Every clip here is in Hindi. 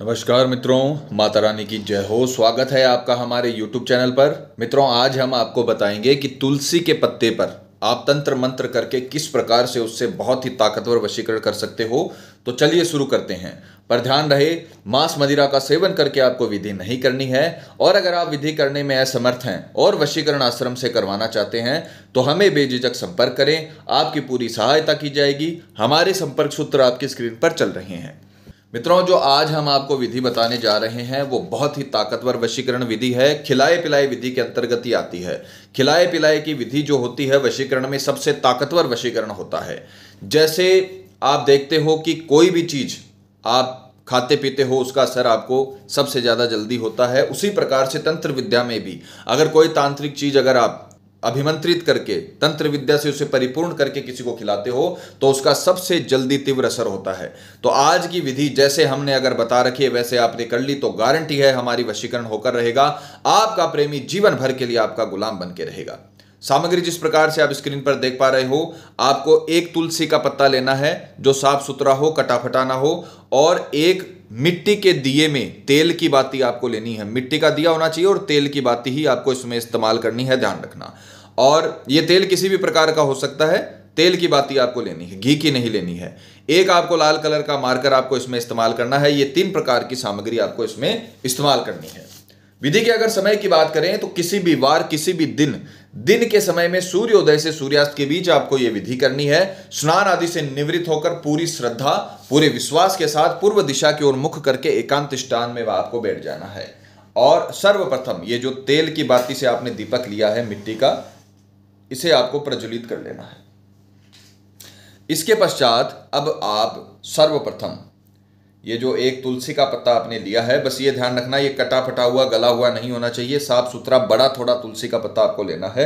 नमस्कार मित्रों माता रानी की जय हो स्वागत है आपका हमारे YouTube चैनल पर मित्रों आज हम आपको बताएंगे कि तुलसी के पत्ते पर आप तंत्र मंत्र करके किस प्रकार से उससे बहुत ही ताकतवर वशीकरण कर सकते हो तो चलिए शुरू करते हैं पर ध्यान रहे मांस मदिरा का सेवन करके आपको विधि नहीं करनी है और अगर आप विधि करने में असमर्थ हैं और वशीकरण आश्रम से करवाना चाहते हैं तो हमें बेझिझक संपर्क करें आपकी पूरी सहायता की जाएगी हमारे संपर्क सूत्र आपकी स्क्रीन पर चल रहे हैं मित्रों जो आज हम आपको विधि बताने जा रहे हैं वो बहुत ही ताकतवर वशीकरण विधि है खिलाए पिलाए विधि के अंतर्गत ही आती है खिलाए पिलाए की विधि जो होती है वशीकरण में सबसे ताकतवर वशीकरण होता है जैसे आप देखते हो कि कोई भी चीज़ आप खाते पीते हो उसका असर आपको सबसे ज़्यादा जल्दी होता है उसी प्रकार से तंत्र विद्या में भी अगर कोई तांत्रिक चीज़ अगर आप अभिमंत्रित करके तंत्र विद्या से उसे परिपूर्ण करके किसी को खिलाते हो तो उसका सबसे जल्दी तीव्र असर होता है तो आज की विधि जैसे हमने अगर बता रखी है वैसे आपने कर ली तो गारंटी है हमारी वशीकरण होकर रहेगा आपका प्रेमी जीवन भर के लिए आपका गुलाम बन के रहेगा सामग्री जिस प्रकार से आप स्क्रीन पर देख पा रहे हो आपको एक तुलसी का पत्ता लेना है जो साफ सुथरा हो कटाफटा ना हो और एक मिट्टी के दिए में तेल की बाती आपको लेनी है मिट्टी का दिया होना चाहिए और तेल की बाती ही आपको इसमें इस्तेमाल करनी है ध्यान रखना और ये तेल किसी भी प्रकार का हो सकता है तेल की बाती आपको लेनी है घी की नहीं लेनी है एक आपको लाल कलर का मार्कर आपको इसमें इस्तेमाल करना है ये तीन प्रकार की सामग्री आपको इसमें इस्तेमाल करनी है विधि के अगर समय की बात करें तो किसी भी वार किसी भी दिन दिन के समय में सूर्योदय से सूर्यास्त के बीच आपको यह विधि करनी है स्नान आदि से निवृत्त होकर पूरी श्रद्धा पूरे विश्वास के साथ पूर्व दिशा की ओर मुख करके एकांत स्थान में आपको बैठ जाना है और सर्वप्रथम ये जो तेल की बाती से आपने दीपक लिया है मिट्टी का इसे आपको प्रज्वलित कर लेना है इसके पश्चात अब आप सर्वप्रथम ये जो एक तुलसी का पत्ता आपने लिया है बस ये ध्यान रखना ये कटा फटा हुआ गला हुआ नहीं होना चाहिए साफ सुथरा बड़ा थोड़ा तुलसी का पत्ता आपको लेना है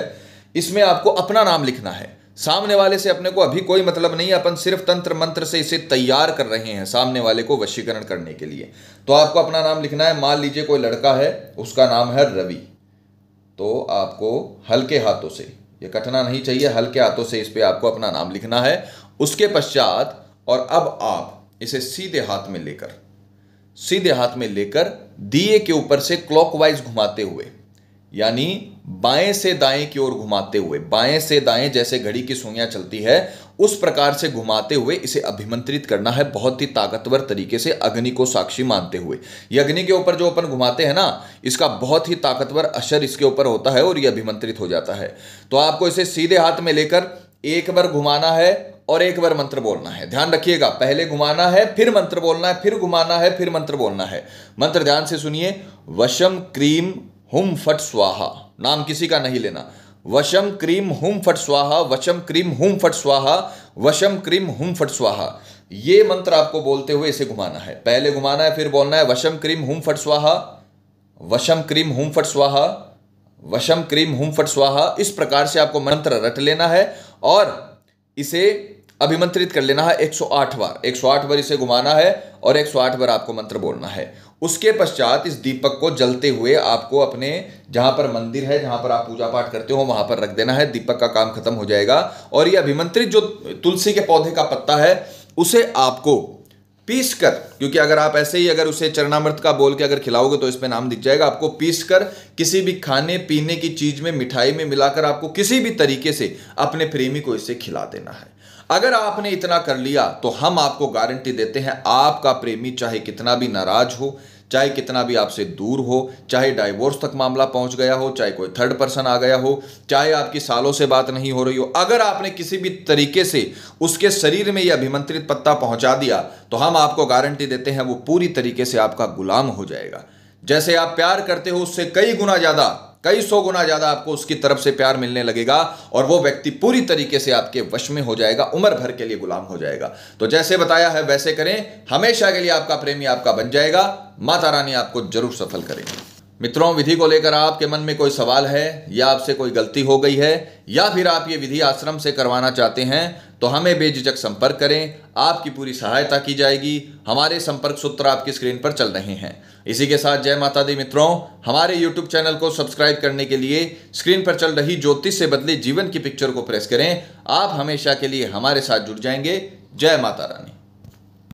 इसमें आपको अपना नाम लिखना है सामने वाले से अपने को अभी कोई मतलब नहीं अपन सिर्फ तंत्र मंत्र से इसे तैयार कर रहे हैं सामने वाले को वशीकरण करने के लिए तो आपको अपना नाम लिखना है मान लीजिए कोई लड़का है उसका नाम है रवि तो आपको हल्के हाथों से ये कटना नहीं चाहिए हल्के हाथों से इस पर आपको अपना नाम लिखना है उसके पश्चात और अब आप इसे सीधे हाथ में लेकर सीधे हाथ में लेकर दिए के ऊपर से क्लॉकवाइज घुमाते हुए यानी बाएं से दाएं की ओर घुमाते हुए बाएं से दाएं जैसे घड़ी की सुइयां चलती है उस प्रकार से घुमाते हुए इसे अभिमंत्रित करना है बहुत ही ताकतवर तरीके से अग्नि को साक्षी मानते हुए ये अग्नि के ऊपर जो अपन घुमाते हैं ना इसका बहुत ही ताकतवर असर इसके ऊपर होता है और ये अभिमंत्रित हो जाता है तो आपको इसे सीधे हाथ में लेकर एक बार घुमाना है और एक बार मंत्र बोलना है ध्यान रखिएगा पहले घुमाना है फिर मंत्र बोलना है फिर घुमाना है फिर मंत्र बोलना है मंत्र ध्यान से सुनिए वशम क्रीम हुम फट स्वाहा नाम किसी का नहीं लेना वशम क्रीम हुम फट स्वाहा वशम क्रीम हुम फट स्वाहा वशम क्रीम हुम फट स्वाहा ये मंत्र आपको बोलते हुए इसे घुमाना है पहले घुमाना है फिर बोलना है वशम क्रीम हुम फट स्वाहा वशम क्रीम हुम फट स्वाहा वशम क्रीम हुम फट स्वाहा इस प्रकार से आपको मंत्र रट लेना है और इसे अभिमंत्रित कर लेना है 108 बार 108 बार इसे घुमाना है और 108 बार आपको मंत्र बोलना है उसके पश्चात इस दीपक को जलते हुए आपको अपने जहां पर मंदिर है जहां पर आप पूजा पाठ करते हो वहां पर रख देना है दीपक का काम खत्म हो जाएगा और ये अभिमंत्रित जो तुलसी के पौधे का पत्ता है उसे आपको पीस कर क्योंकि अगर आप ऐसे ही अगर उसे चरणामृत का बोल के अगर खिलाओगे तो इस नाम दिख जाएगा आपको पीस कर किसी भी खाने पीने की चीज में मिठाई में मिलाकर आपको किसी भी तरीके से अपने प्रेमी को इसे खिला देना है अगर आपने इतना कर लिया तो हम आपको गारंटी देते हैं आपका प्रेमी चाहे कितना भी नाराज हो चाहे कितना भी आपसे दूर हो चाहे डाइवोर्स तक मामला पहुंच गया हो चाहे कोई थर्ड पर्सन आ गया हो चाहे आपकी सालों से बात नहीं हो रही हो अगर आपने किसी भी तरीके से उसके शरीर में यह अभिमंत्रित पत्ता पहुंचा दिया तो हम आपको गारंटी देते हैं वो पूरी तरीके से आपका गुलाम हो जाएगा जैसे आप प्यार करते हो उससे कई गुना ज़्यादा कई सौ गुना ज़्यादा आपको उसकी तरफ से प्यार मिलने लगेगा और वो व्यक्ति पूरी तरीके से आपके वश में हो जाएगा उम्र भर के लिए गुलाम हो जाएगा तो जैसे बताया है वैसे करें हमेशा के लिए आपका प्रेमी आपका बन जाएगा माता रानी आपको जरूर सफल करेंगे मित्रों विधि को लेकर आपके मन में कोई सवाल है या आपसे कोई गलती हो गई है या फिर आप ये विधि आश्रम से करवाना चाहते हैं तो हमें बेझिझक संपर्क करें आपकी पूरी सहायता की जाएगी हमारे संपर्क सूत्र आपकी स्क्रीन पर चल रहे हैं इसी के साथ जय माता दी मित्रों हमारे यूट्यूब चैनल को सब्सक्राइब करने के लिए स्क्रीन पर चल रही ज्योतिष से बदले जीवन की पिक्चर को प्रेस करें आप हमेशा के लिए हमारे साथ जुड़ जाएंगे जय माता रानी